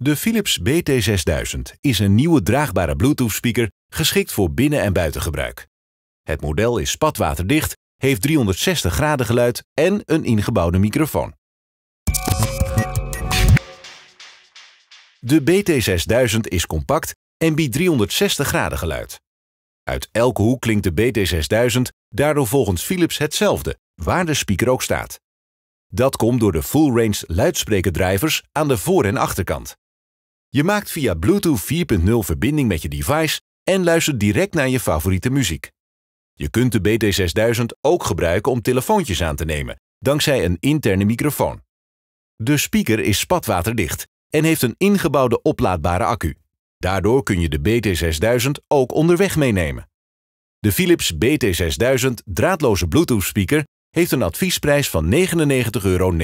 De Philips BT6000 is een nieuwe draagbare Bluetooth-speaker geschikt voor binnen- en buitengebruik. Het model is spatwaterdicht, heeft 360 graden geluid en een ingebouwde microfoon. De BT6000 is compact en biedt 360 graden geluid. Uit elke hoek klinkt de BT6000 daardoor volgens Philips hetzelfde, waar de speaker ook staat. Dat komt door de full-range luidsprekerdrijvers aan de voor- en achterkant. Je maakt via Bluetooth 4.0 verbinding met je device en luistert direct naar je favoriete muziek. Je kunt de BT6000 ook gebruiken om telefoontjes aan te nemen, dankzij een interne microfoon. De speaker is spatwaterdicht en heeft een ingebouwde oplaadbare accu. Daardoor kun je de BT6000 ook onderweg meenemen. De Philips BT6000 draadloze Bluetooth speaker heeft een adviesprijs van 99,99 euro.